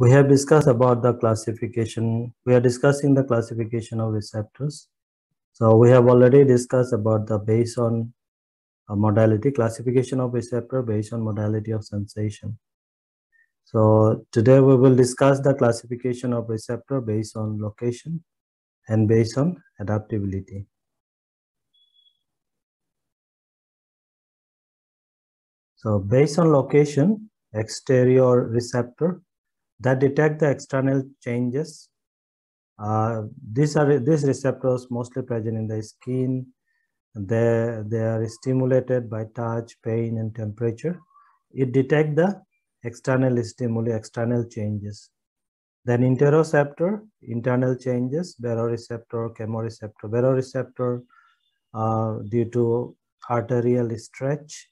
we have discussed about the classification. We are discussing the classification of receptors. So we have already discussed about the based on modality, classification of receptor based on modality of sensation. So today we will discuss the classification of receptor based on location and based on adaptability. So based on location, exterior receptor that detect the external changes. Uh, these are these receptors mostly present in the skin. They, they are stimulated by touch, pain, and temperature. It detect the external stimuli, external changes. Then interoceptor, internal changes, baroreceptor, chemoreceptor, baroreceptor uh, due to arterial stretch,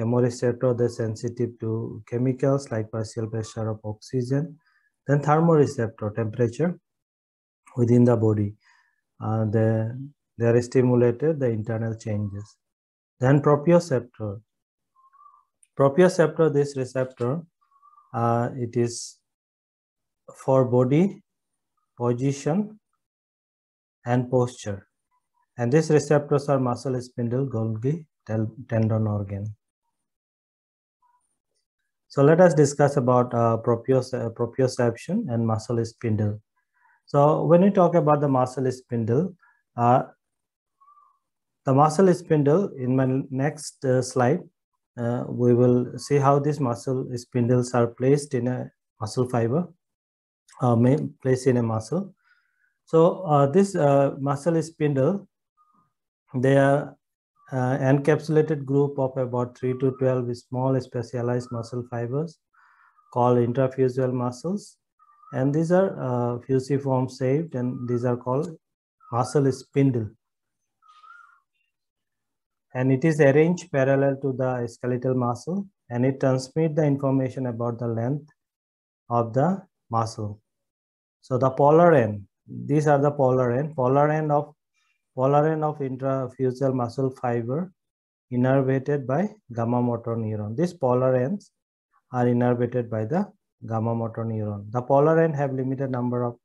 Chemoreceptor, they're sensitive to chemicals like partial pressure of oxygen. Then thermoreceptor, temperature within the body. Uh, they, they are stimulated, the internal changes. Then proprioceptor. Proprioceptor, this receptor, uh, it is for body position and posture. And these receptors are muscle, spindle, Golgi, tendon organ. So let us discuss about uh, propriose uh, proprioception and muscle spindle. So when we talk about the muscle spindle, uh, the muscle spindle in my next uh, slide, uh, we will see how these muscle spindles are placed in a muscle fiber, uh, placed in a muscle. So this muscle spindle, they are uh, encapsulated group of about 3 to 12 small specialized muscle fibers called interfusial muscles. And these are uh, fusiform shaped and these are called muscle spindle. And it is arranged parallel to the skeletal muscle and it transmits the information about the length of the muscle. So the polar end, these are the polar end. Polar end of Polarin of intrafusial muscle fiber innervated by gamma motor neuron. These polar ends are innervated by the gamma motor neuron. The polar end have limited number of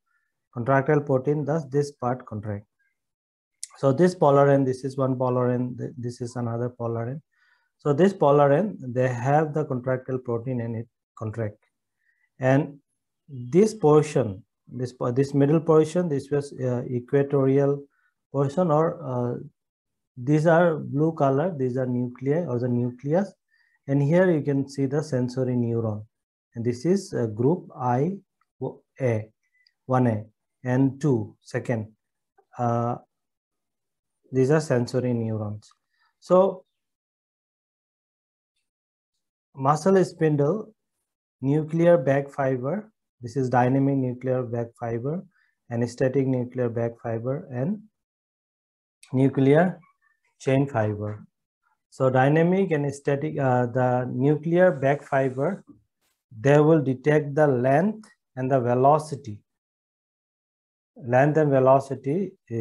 contractile protein, thus this part contract. So this polar end, this is one polar end, this is another polar end. So this polar end, they have the contractile protein and it contract. And this portion, this, this middle portion, this was uh, equatorial question or uh, these are blue color these are nuclei or the nucleus and here you can see the sensory neuron and this is uh, group i a 1a and 2 second uh, these are sensory neurons so muscle spindle nuclear back fiber this is dynamic nuclear back fiber and static nuclear back fiber and nuclear chain fiber. So dynamic and static, uh, the nuclear back fiber, they will detect the length and the velocity. Length and velocity, uh,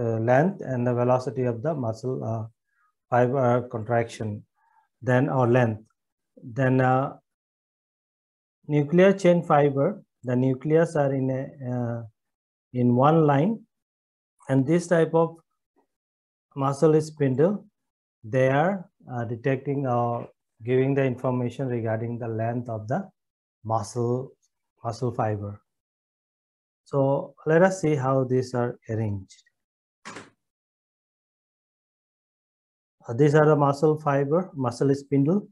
uh, length and the velocity of the muscle uh, fiber contraction, then or length. Then uh, nuclear chain fiber, the nucleus are in a, uh, in one line and this type of muscle spindle, they are uh, detecting or giving the information regarding the length of the muscle, muscle fiber. So let us see how these are arranged. Uh, these are the muscle fiber, muscle spindle,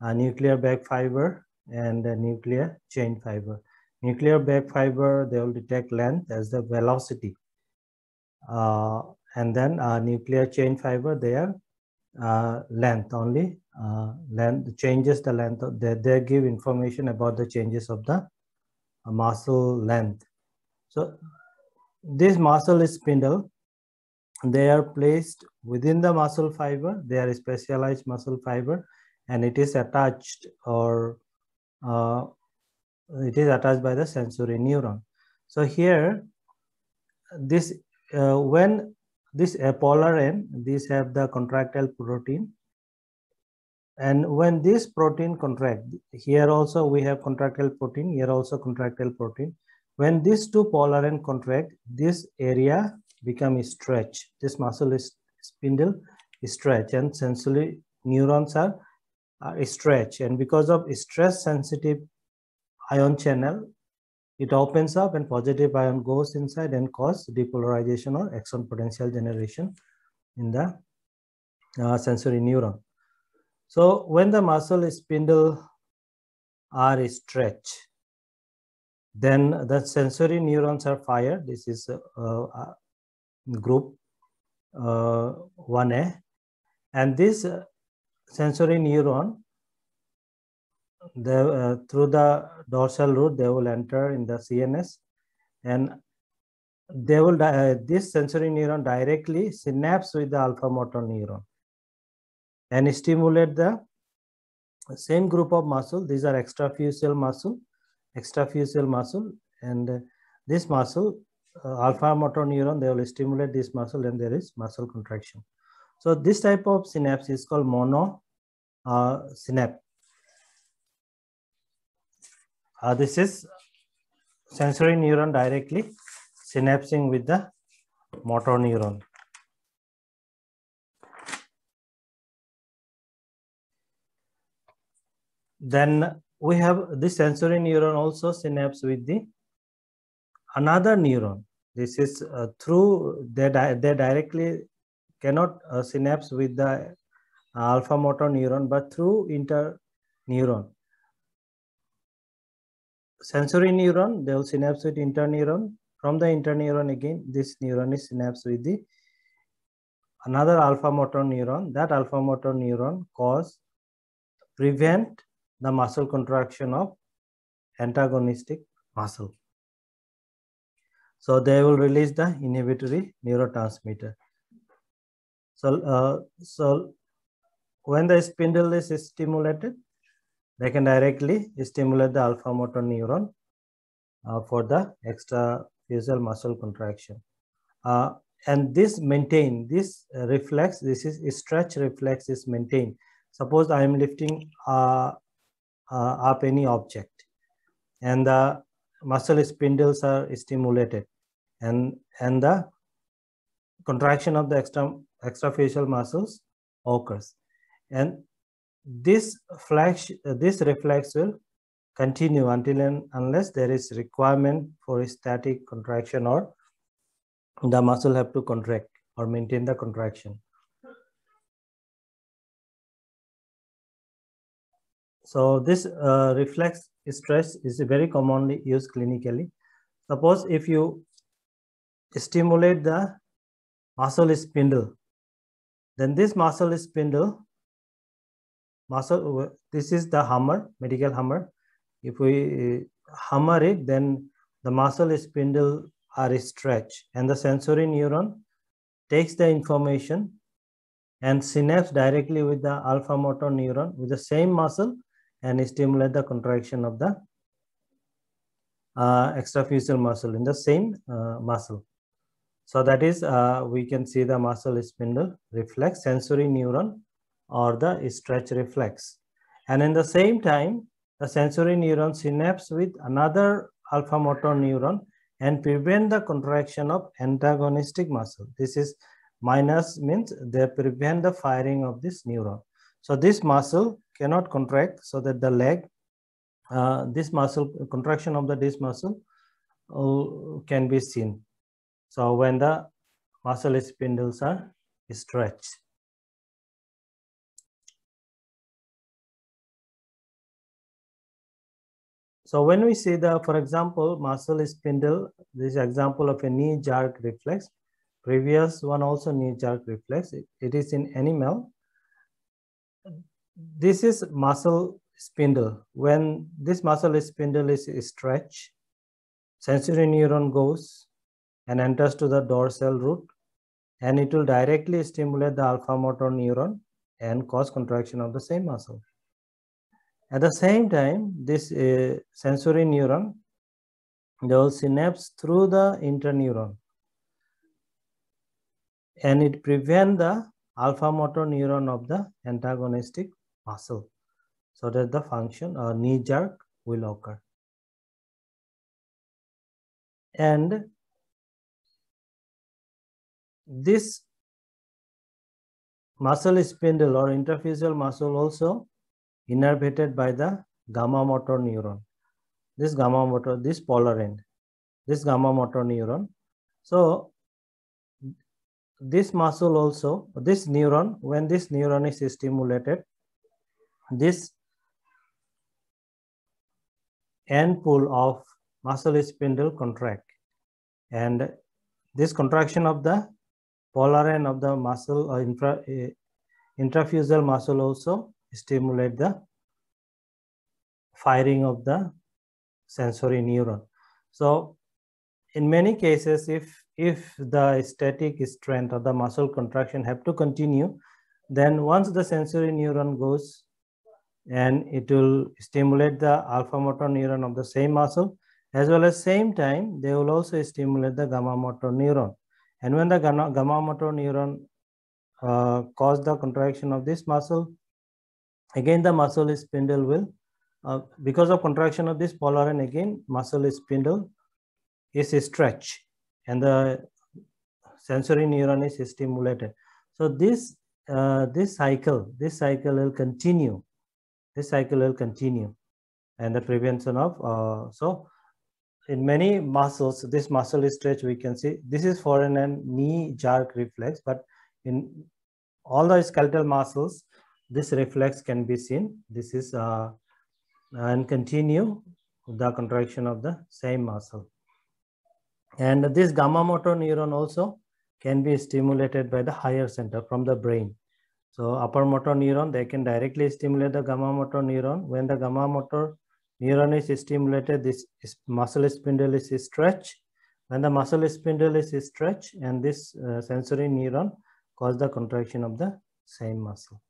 uh, nuclear back fiber, and uh, nuclear chain fiber. Nuclear back fiber, they will detect length as the velocity uh, and then uh, nuclear chain fiber, their uh, length only. length changes the length. Of, they, they give information about the changes of the muscle length. So this muscle spindle, they are placed within the muscle fiber. They are specialized muscle fiber and it is attached or uh, it is attached by the sensory neuron. So here, this uh, when this apolar uh, end, these have the contractile protein. And when this protein contract, here also we have contractile protein, here also contractile protein. When these two polar end contract, this area become stretch. This muscle is spindle is and sensory neurons are, are stretched. And because of stress sensitive ion channel, it opens up and positive ion goes inside and cause depolarization or axon potential generation in the uh, sensory neuron. So when the muscle spindle are stretched, then the sensory neurons are fired. This is uh, uh, group uh, 1A. And this uh, sensory neuron uh, through the dorsal root, they will enter in the CNS and they will, uh, this sensory neuron directly synapse with the alpha motor neuron and stimulate the same group of muscle. These are extrafusial muscle, extrafusial muscle, and this muscle, uh, alpha motor neuron, they will stimulate this muscle and there is muscle contraction. So this type of synapse is called mono uh, synapse. Uh, this is sensory neuron directly synapsing with the motor neuron. Then we have the sensory neuron also synapse with the another neuron. This is uh, through, they, di they directly cannot uh, synapse with the uh, alpha motor neuron, but through inter neuron sensory neuron, they will synapse with interneuron. From the interneuron again, this neuron is synapse with the another alpha motor neuron. That alpha motor neuron cause prevent the muscle contraction of antagonistic muscle. So they will release the inhibitory neurotransmitter. So, uh, so when the spindle is stimulated, they can directly stimulate the alpha motor neuron uh, for the extrafusal muscle contraction. Uh, and this maintain, this reflex, this is stretch reflex is maintained. Suppose I am lifting uh, uh, up any object and the muscle spindles are stimulated and, and the contraction of the extra, facial muscles occurs. And this flash, uh, this reflex will continue until and unless there is requirement for static contraction or the muscle have to contract or maintain the contraction. So this uh, reflex stress is very commonly used clinically. Suppose if you stimulate the muscle spindle, then this muscle spindle muscle uh, this is the hammer medical hammer if we uh, hammer it then the muscle spindle are stretched and the sensory neuron takes the information and synapse directly with the alpha motor neuron with the same muscle and stimulate the contraction of the uh, extrafusal muscle in the same uh, muscle. So that is, uh, we can see the muscle spindle reflex sensory neuron or the stretch reflex. And in the same time, the sensory neuron synapse with another alpha motor neuron and prevent the contraction of antagonistic muscle. This is minus means they prevent the firing of this neuron. So this muscle cannot contract so that the leg, uh, this muscle, contraction of the this muscle uh, can be seen. So when the muscle spindles are stretched. So when we see the, for example, muscle spindle, this example of a knee jerk reflex, previous one also knee jerk reflex, it, it is in animal. This is muscle spindle. When this muscle spindle is stretched, sensory neuron goes and enters to the dorsal root and it will directly stimulate the alpha motor neuron and cause contraction of the same muscle. At the same time, this uh, sensory neuron, they will synapse through the interneuron and it prevent the alpha motor neuron of the antagonistic muscle so that the function or uh, knee jerk will occur. And this muscle spindle or interfacial muscle also innervated by the gamma motor neuron. This gamma motor, this polar end, this gamma motor neuron. So this muscle also, this neuron, when this neuron is stimulated, this end pull of muscle spindle contract and this contraction of the polar end of the muscle or intra, uh, uh intrafusal muscle also stimulate the firing of the sensory neuron. So in many cases, if, if the static strength or the muscle contraction have to continue, then once the sensory neuron goes and it will stimulate the alpha motor neuron of the same muscle, as well as same time, they will also stimulate the gamma motor neuron. And when the gamma, gamma motor neuron uh, cause the contraction of this muscle, Again, the muscle spindle will, uh, because of contraction of this and again, muscle spindle is stretched and the sensory neuron is stimulated. So this, uh, this cycle, this cycle will continue. This cycle will continue and the prevention of, uh, so in many muscles, this muscle stretch we can see, this is for an knee jerk reflex, but in all the skeletal muscles, this reflex can be seen. This is uh, and continue the contraction of the same muscle. And this gamma motor neuron also can be stimulated by the higher center from the brain. So upper motor neuron, they can directly stimulate the gamma motor neuron. When the gamma motor neuron is stimulated, this muscle spindle is stretched. When the muscle spindle is stretched and this uh, sensory neuron cause the contraction of the same muscle.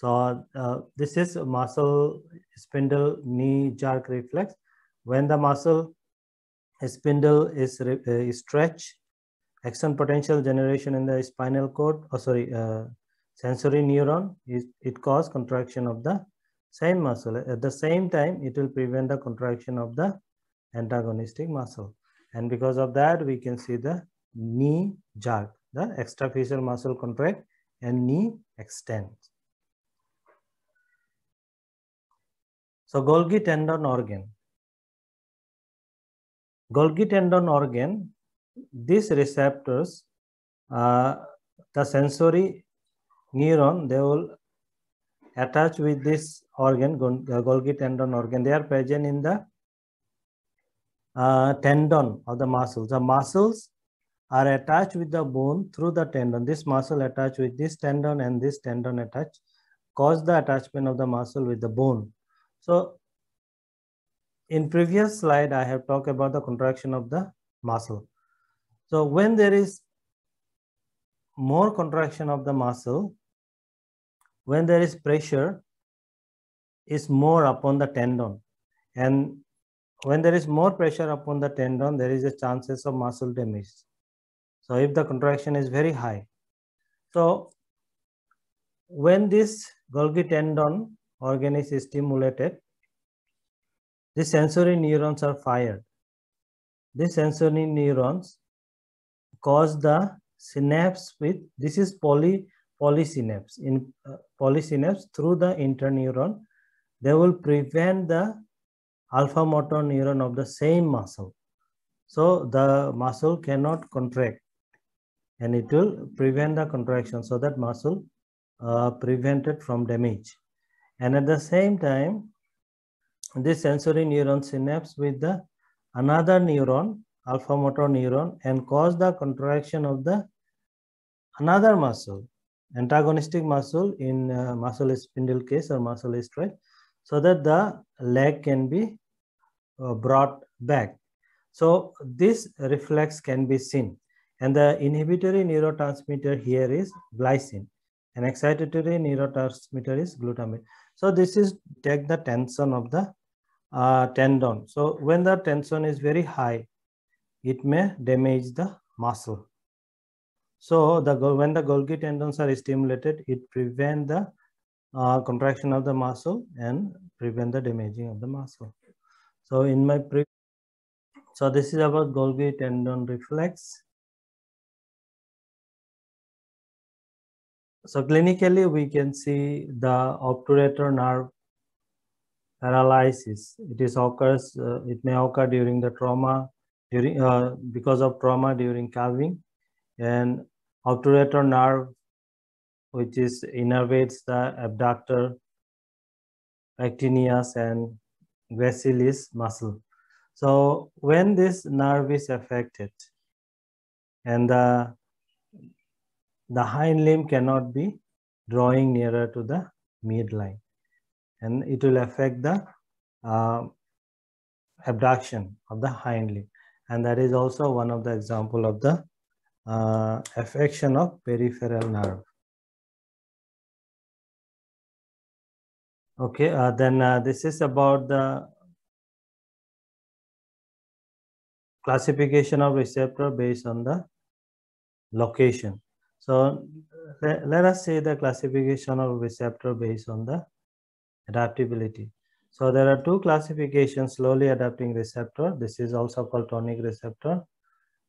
So uh, this is muscle spindle knee jerk reflex. When the muscle spindle is, uh, stretched, action potential generation in the spinal cord, oh sorry, uh, sensory neuron, is, it cause contraction of the same muscle. At the same time, it will prevent the contraction of the antagonistic muscle. And because of that, we can see the knee jerk, the extrafacial muscle contract and knee extends. So Golgi tendon organ. Golgi tendon organ, these receptors, uh, the sensory neuron, they will attach with this organ, Golgi tendon organ. They are present in the uh, tendon of the muscles. The muscles are attached with the bone through the tendon. This muscle attached with this tendon and this tendon attached cause the attachment of the muscle with the bone. So in previous slide, I have talked about the contraction of the muscle. So when there is more contraction of the muscle, when there is pressure, is more upon the tendon. And when there is more pressure upon the tendon, there is a chances of muscle damage. So if the contraction is very high. So when this Golgi tendon organ is stimulated, the sensory neurons are fired. The sensory neurons cause the synapse with, this is poly, polysynapse. In uh, polysynapse through the interneuron, they will prevent the alpha motor neuron of the same muscle. So the muscle cannot contract and it will prevent the contraction so that muscle uh, prevented from damage. And at the same time, this sensory neuron synapse with the another neuron, alpha motor neuron, and cause the contraction of the another muscle, antagonistic muscle in uh, muscle spindle case or muscle stretch, so that the leg can be uh, brought back. So this reflex can be seen. And the inhibitory neurotransmitter here is glycine. And excitatory neurotransmitter is glutamate. So this is take the tension of the uh, tendon. So when the tension is very high, it may damage the muscle. So the when the Golgi tendons are stimulated, it prevent the uh, contraction of the muscle and prevent the damaging of the muscle. So in my pre so this is about Golgi tendon reflex. So clinically, we can see the obturator nerve paralysis. It is occurs. Uh, it may occur during the trauma, during uh, because of trauma during calving, and obturator nerve, which is innervates the abductor, actineus, and gracilis muscle. So when this nerve is affected, and the the hind limb cannot be drawing nearer to the midline and it will affect the uh, abduction of the hind limb and that is also one of the example of the uh, affection of peripheral nerve. Okay, uh, then uh, this is about the classification of receptor based on the location. So let, let us see the classification of receptor based on the adaptability. So there are two classifications, slowly adapting receptor. This is also called tonic receptor.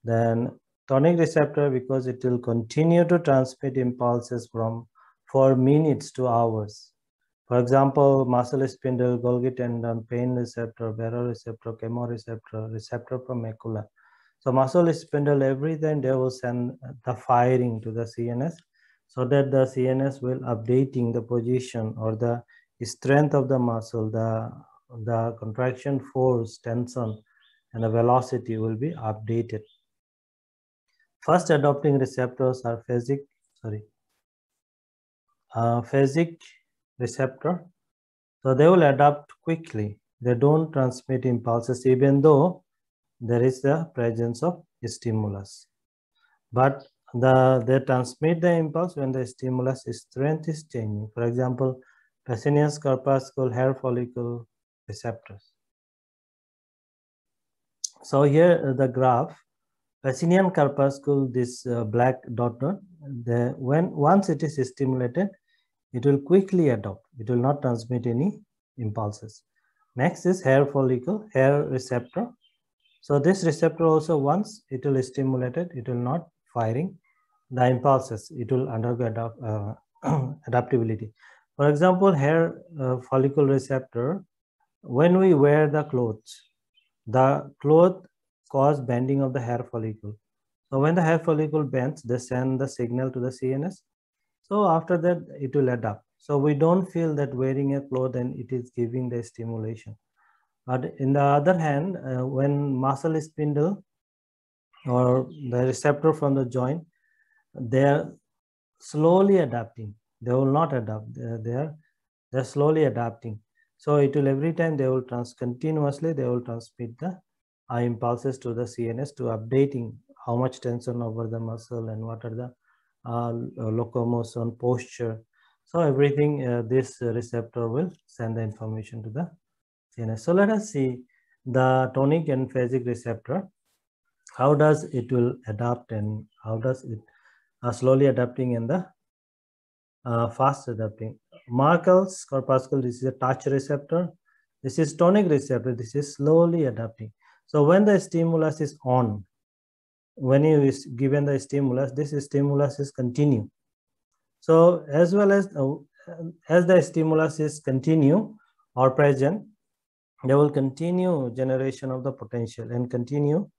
Then tonic receptor because it will continue to transmit impulses from for minutes to hours. For example, muscle spindle, Golgi tendon, pain receptor, baroreceptor, chemoreceptor, receptor from macula. So muscle spindle every then they will send the firing to the CNS so that the CNS will updating the position or the strength of the muscle, the, the contraction force, tension, and the velocity will be updated. First adopting receptors are phasic, sorry, uh, phasic receptor. So they will adapt quickly. They don't transmit impulses even though there is the presence of stimulus. But the, they transmit the impulse when the stimulus strength is changing. For example, Pacinius corpuscle hair follicle receptors. So here uh, the graph, Pacinian corpuscle, this uh, black dot dot, the, when once it is stimulated, it will quickly adopt. It will not transmit any impulses. Next is hair follicle, hair receptor. So this receptor also once it will stimulated, it will not firing the impulses. It will undergo adapt, uh, adaptability. For example, hair uh, follicle receptor, when we wear the clothes, the cloth cause bending of the hair follicle. So when the hair follicle bends, they send the signal to the CNS. So after that, it will adapt. So we don't feel that wearing a cloth and it is giving the stimulation. But in the other hand, uh, when muscle spindle or the receptor from the joint, they're slowly adapting. They will not adapt. Uh, they're, they're, slowly adapting. So it will every time they will trans continuously, they will transmit the uh, impulses to the CNS to updating how much tension over the muscle and what are the uh, locomotion posture. So everything, uh, this receptor will send the information to the CNS. So let us see the tonic and phasic receptor. How does it will adapt and how does it uh, slowly adapting and the uh, fast adapting. Markel's corpuscle, this is a touch receptor. This is tonic receptor. This is slowly adapting. So when the stimulus is on, when you is given the stimulus, this stimulus is continue. So as well as uh, as the stimulus is continue or present, they will continue generation of the potential and continue.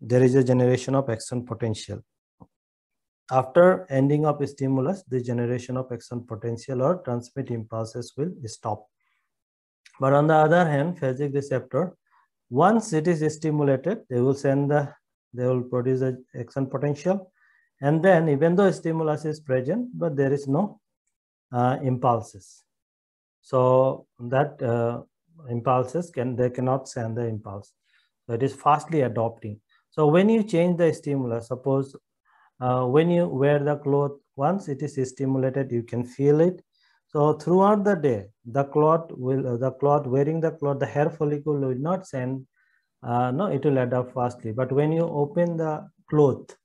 There is a generation of action potential. After ending of stimulus, the generation of action potential or transmit impulses will stop. But on the other hand, phasic receptor, once it is stimulated, they will send the, they will produce an action potential. And then even though stimulus is present, but there is no uh, impulses. So that uh, impulses can they cannot send the impulse so it is fastly adopting so when you change the stimulus suppose uh, when you wear the cloth once it is stimulated you can feel it so throughout the day the cloth will uh, the cloth wearing the cloth the hair follicle will not send uh, no it will adapt fastly but when you open the cloth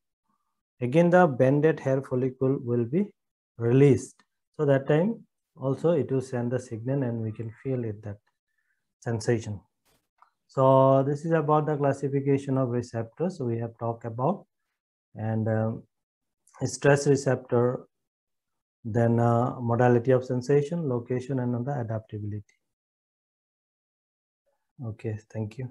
again the bended hair follicle will be released so that time also it will send the signal and we can feel it that sensation. So this is about the classification of receptors we have talked about and um, stress receptor, then uh, modality of sensation, location, and the adaptability. Okay, thank you.